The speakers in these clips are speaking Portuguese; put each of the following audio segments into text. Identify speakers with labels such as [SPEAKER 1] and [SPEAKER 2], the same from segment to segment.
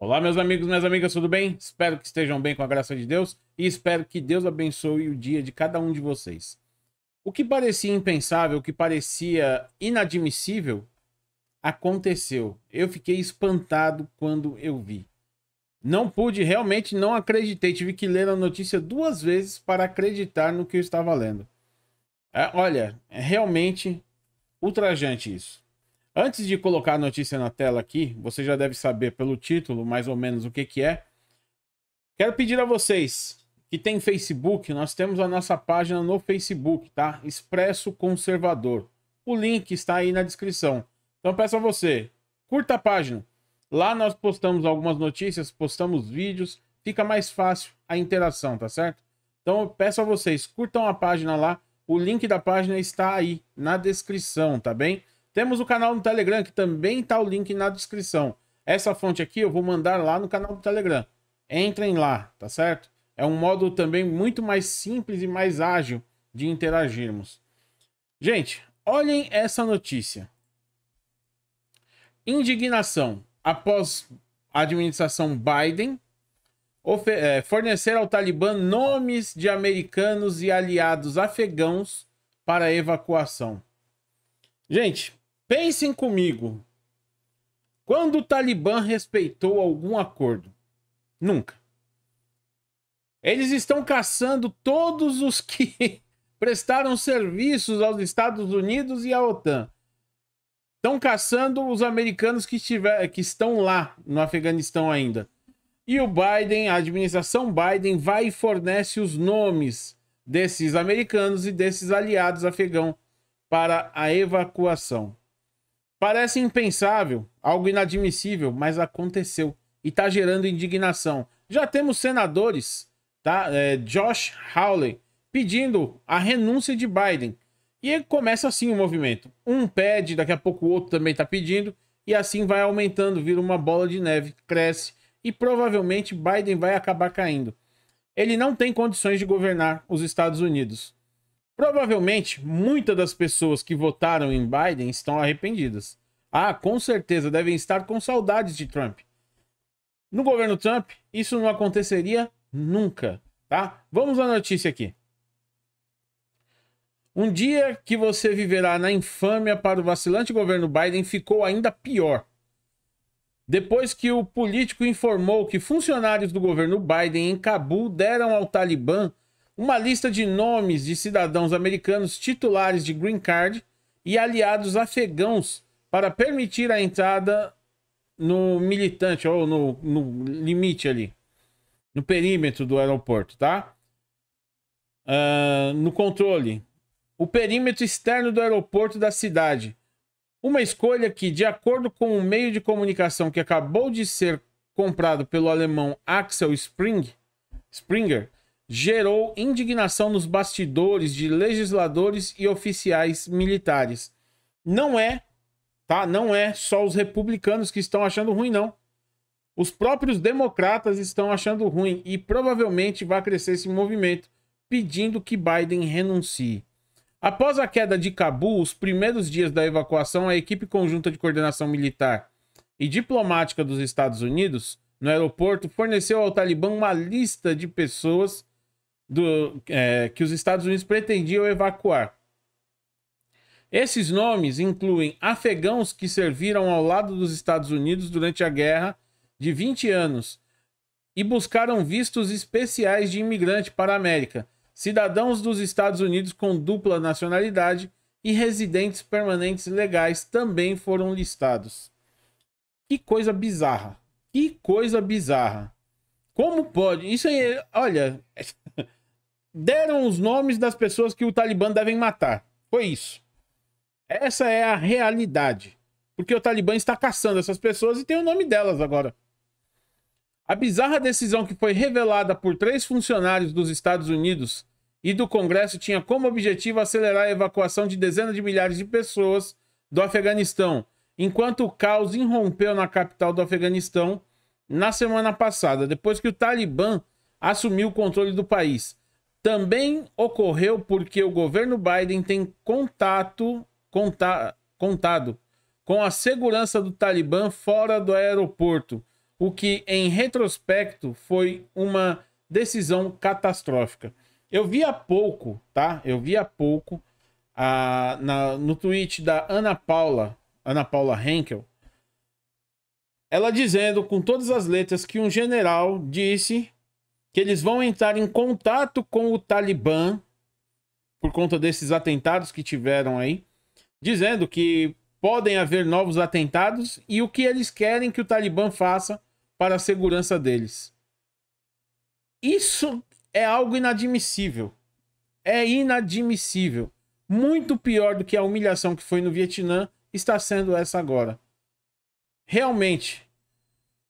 [SPEAKER 1] Olá, meus amigos, minhas amigas, tudo bem? Espero que estejam bem com a graça de Deus e espero que Deus abençoe o dia de cada um de vocês. O que parecia impensável, o que parecia inadmissível, aconteceu. Eu fiquei espantado quando eu vi. Não pude, realmente não acreditei. Tive que ler a notícia duas vezes para acreditar no que eu estava lendo. É, olha, é realmente ultrajante isso. Antes de colocar a notícia na tela aqui, você já deve saber pelo título mais ou menos o que, que é. Quero pedir a vocês que tem Facebook, nós temos a nossa página no Facebook, tá? Expresso Conservador. O link está aí na descrição. Então peço a você, curta a página. Lá nós postamos algumas notícias, postamos vídeos, fica mais fácil a interação, tá certo? Então eu peço a vocês, curtam a página lá o link da página está aí na descrição, tá bem? Temos o canal no Telegram, que também está o link na descrição. Essa fonte aqui eu vou mandar lá no canal do Telegram. Entrem lá, tá certo? É um modo também muito mais simples e mais ágil de interagirmos. Gente, olhem essa notícia. Indignação após a administração Biden é, fornecer ao Talibã nomes de americanos e aliados afegãos para evacuação. Gente, pensem comigo. Quando o Talibã respeitou algum acordo? Nunca. Eles estão caçando todos os que prestaram serviços aos Estados Unidos e à OTAN. Estão caçando os americanos que, estiver, que estão lá no Afeganistão ainda. E o Biden, a administração Biden, vai e fornece os nomes desses americanos e desses aliados afegãos para a evacuação. Parece impensável, algo inadmissível, mas aconteceu e está gerando indignação. Já temos senadores, tá? É, Josh Hawley, pedindo a renúncia de Biden. E começa assim o movimento. Um pede, daqui a pouco o outro também está pedindo, e assim vai aumentando, vira uma bola de neve, cresce e provavelmente Biden vai acabar caindo. Ele não tem condições de governar os Estados Unidos. Provavelmente, muitas das pessoas que votaram em Biden estão arrependidas. Ah, com certeza devem estar com saudades de Trump. No governo Trump, isso não aconteceria nunca, tá? Vamos à notícia aqui. Um dia que você viverá na infâmia para o vacilante governo Biden ficou ainda pior depois que o político informou que funcionários do governo Biden em Cabul deram ao Talibã uma lista de nomes de cidadãos americanos titulares de green card e aliados afegãos para permitir a entrada no militante ou no, no limite ali, no perímetro do aeroporto, tá? Uh, no controle. O perímetro externo do aeroporto da cidade uma escolha que, de acordo com o meio de comunicação que acabou de ser comprado pelo alemão Axel Spring, Springer, gerou indignação nos bastidores de legisladores e oficiais militares. Não é, tá? Não é só os republicanos que estão achando ruim, não. Os próprios democratas estão achando ruim e provavelmente vai crescer esse movimento pedindo que Biden renuncie. Após a queda de Cabul, os primeiros dias da evacuação, a equipe conjunta de coordenação militar e diplomática dos Estados Unidos, no aeroporto, forneceu ao Talibã uma lista de pessoas do, é, que os Estados Unidos pretendiam evacuar. Esses nomes incluem afegãos que serviram ao lado dos Estados Unidos durante a guerra de 20 anos e buscaram vistos especiais de imigrante para a América, cidadãos dos Estados Unidos com dupla nacionalidade e residentes permanentes legais também foram listados. Que coisa bizarra. Que coisa bizarra. Como pode? Isso aí, olha, deram os nomes das pessoas que o Talibã devem matar. Foi isso. Essa é a realidade. Porque o Talibã está caçando essas pessoas e tem o nome delas agora. A bizarra decisão que foi revelada por três funcionários dos Estados Unidos e do Congresso tinha como objetivo acelerar a evacuação de dezenas de milhares de pessoas do Afeganistão, enquanto o caos irrompeu na capital do Afeganistão na semana passada, depois que o Talibã assumiu o controle do país. Também ocorreu porque o governo Biden tem contato conta, contado com a segurança do Talibã fora do aeroporto, o que em retrospecto foi uma decisão catastrófica. Eu vi há pouco, tá? Eu vi há pouco a, na, no tweet da Ana Paula, Ana Paula Henkel, ela dizendo com todas as letras que um general disse que eles vão entrar em contato com o Talibã por conta desses atentados que tiveram aí, dizendo que podem haver novos atentados e o que eles querem que o Talibã faça para a segurança deles. Isso é algo inadmissível. É inadmissível. Muito pior do que a humilhação que foi no Vietnã está sendo essa agora. Realmente,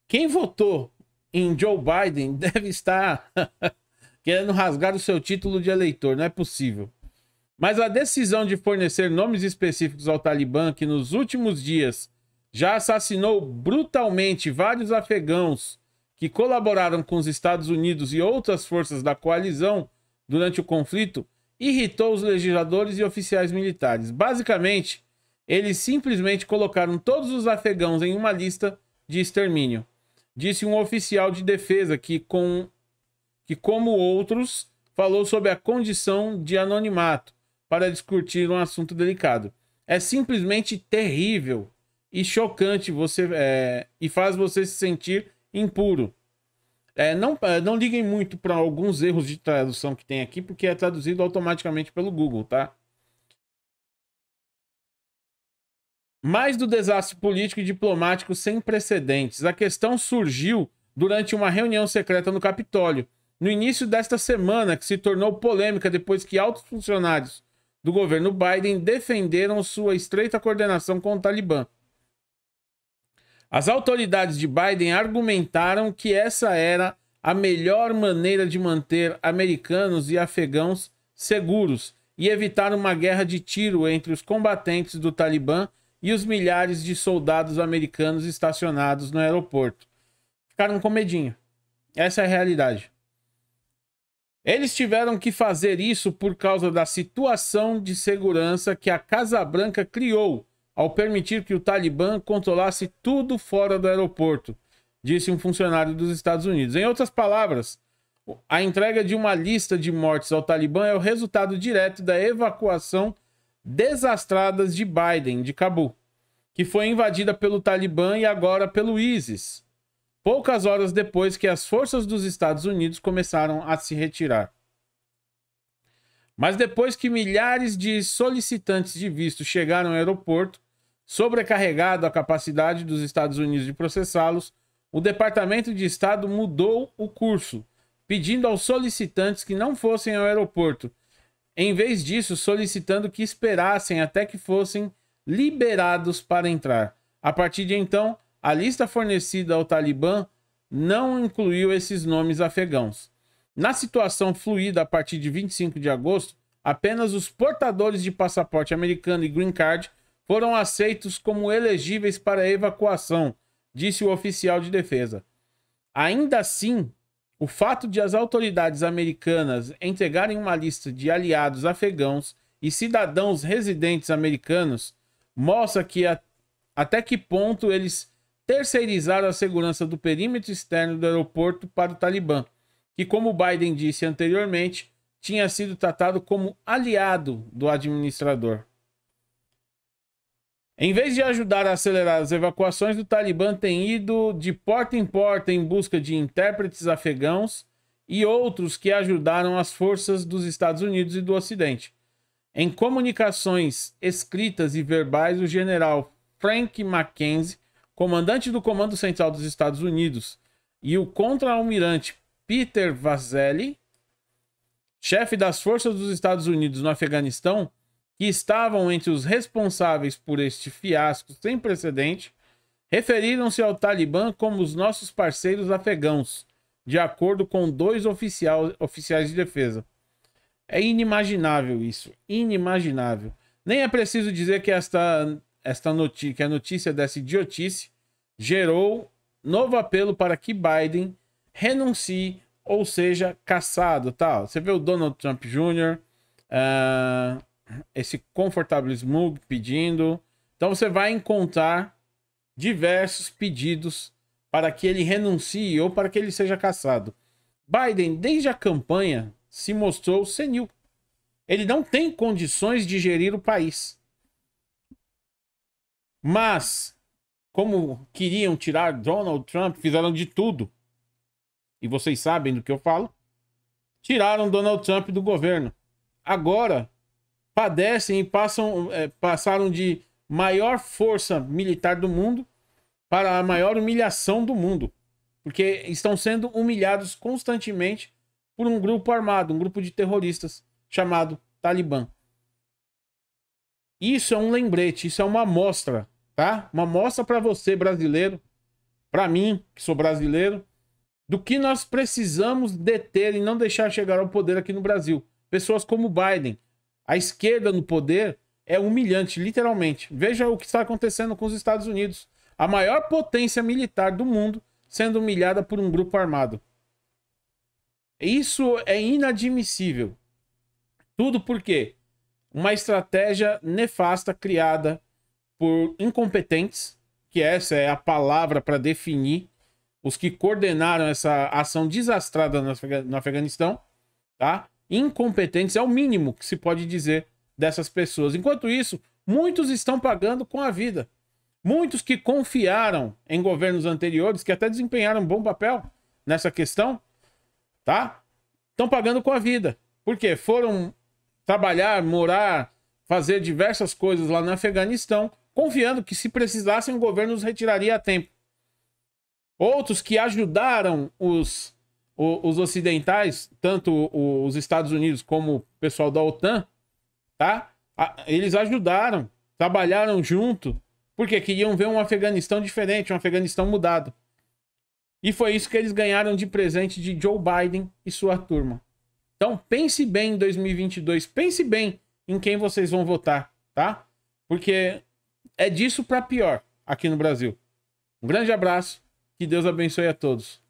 [SPEAKER 1] quem votou em Joe Biden deve estar querendo rasgar o seu título de eleitor, não é possível. Mas a decisão de fornecer nomes específicos ao Talibã, que nos últimos dias já assassinou brutalmente vários afegãos que colaboraram com os Estados Unidos e outras forças da coalizão durante o conflito irritou os legisladores e oficiais militares. Basicamente, eles simplesmente colocaram todos os afegãos em uma lista de extermínio, disse um oficial de defesa que, com, que como outros, falou sobre a condição de anonimato para discutir um assunto delicado. É simplesmente terrível e chocante você é, e faz você se sentir impuro. É, não, é, não liguem muito para alguns erros de tradução que tem aqui, porque é traduzido automaticamente pelo Google, tá? Mais do desastre político e diplomático sem precedentes. A questão surgiu durante uma reunião secreta no Capitólio, no início desta semana, que se tornou polêmica depois que altos funcionários do governo Biden defenderam sua estreita coordenação com o Talibã. As autoridades de Biden argumentaram que essa era a melhor maneira de manter americanos e afegãos seguros e evitar uma guerra de tiro entre os combatentes do Talibã e os milhares de soldados americanos estacionados no aeroporto. Ficaram com medinho. Essa é a realidade. Eles tiveram que fazer isso por causa da situação de segurança que a Casa Branca criou ao permitir que o Talibã controlasse tudo fora do aeroporto, disse um funcionário dos Estados Unidos. Em outras palavras, a entrega de uma lista de mortes ao Talibã é o resultado direto da evacuação desastrada de Biden de Cabul, que foi invadida pelo Talibã e agora pelo ISIS, poucas horas depois que as forças dos Estados Unidos começaram a se retirar. Mas depois que milhares de solicitantes de visto chegaram ao aeroporto, Sobrecarregado a capacidade dos Estados Unidos de processá-los, o Departamento de Estado mudou o curso, pedindo aos solicitantes que não fossem ao aeroporto, em vez disso, solicitando que esperassem até que fossem liberados para entrar. A partir de então, a lista fornecida ao Talibã não incluiu esses nomes afegãos. Na situação fluída a partir de 25 de agosto, apenas os portadores de passaporte americano e green card foram aceitos como elegíveis para evacuação, disse o oficial de defesa. Ainda assim, o fato de as autoridades americanas entregarem uma lista de aliados afegãos e cidadãos residentes americanos mostra que a, até que ponto eles terceirizaram a segurança do perímetro externo do aeroporto para o Talibã, que, como Biden disse anteriormente, tinha sido tratado como aliado do administrador. Em vez de ajudar a acelerar as evacuações, o Talibã tem ido de porta em porta em busca de intérpretes afegãos e outros que ajudaram as forças dos Estados Unidos e do Ocidente. Em comunicações escritas e verbais, o general Frank Mackenzie, comandante do Comando Central dos Estados Unidos, e o contra-almirante Peter Vazelli, chefe das forças dos Estados Unidos no Afeganistão, que estavam entre os responsáveis por este fiasco sem precedente, referiram-se ao Talibã como os nossos parceiros afegãos, de acordo com dois oficial, oficiais de defesa. É inimaginável isso, inimaginável. Nem é preciso dizer que esta, esta notícia, que a notícia dessa idiotice gerou novo apelo para que Biden renuncie ou seja caçado, tal. Tá? Você vê o Donald Trump Jr., uh, esse confortável Smug pedindo. Então você vai encontrar diversos pedidos para que ele renuncie ou para que ele seja caçado. Biden, desde a campanha, se mostrou senil. Ele não tem condições de gerir o país. Mas, como queriam tirar Donald Trump, fizeram de tudo. E vocês sabem do que eu falo. Tiraram Donald Trump do governo. Agora, padecem e passam, é, passaram de maior força militar do mundo para a maior humilhação do mundo, porque estão sendo humilhados constantemente por um grupo armado, um grupo de terroristas chamado Talibã. Isso é um lembrete, isso é uma amostra, tá? Uma amostra para você brasileiro, para mim, que sou brasileiro, do que nós precisamos deter e não deixar chegar ao poder aqui no Brasil. Pessoas como Biden, a esquerda no poder é humilhante, literalmente. Veja o que está acontecendo com os Estados Unidos. A maior potência militar do mundo sendo humilhada por um grupo armado. Isso é inadmissível. Tudo por quê? Uma estratégia nefasta criada por incompetentes, que essa é a palavra para definir os que coordenaram essa ação desastrada no Afeganistão, tá? incompetentes, é o mínimo que se pode dizer dessas pessoas. Enquanto isso, muitos estão pagando com a vida. Muitos que confiaram em governos anteriores, que até desempenharam um bom papel nessa questão, tá? Estão pagando com a vida. Por quê? Foram trabalhar, morar, fazer diversas coisas lá no Afeganistão, confiando que se precisassem o governo os retiraria a tempo. Outros que ajudaram os o, os ocidentais, tanto os Estados Unidos como o pessoal da OTAN, tá? A, eles ajudaram, trabalharam junto, porque queriam ver um Afeganistão diferente, um Afeganistão mudado. E foi isso que eles ganharam de presente de Joe Biden e sua turma. Então pense bem em 2022, pense bem em quem vocês vão votar, tá? Porque é disso para pior aqui no Brasil. Um grande abraço, que Deus abençoe a todos.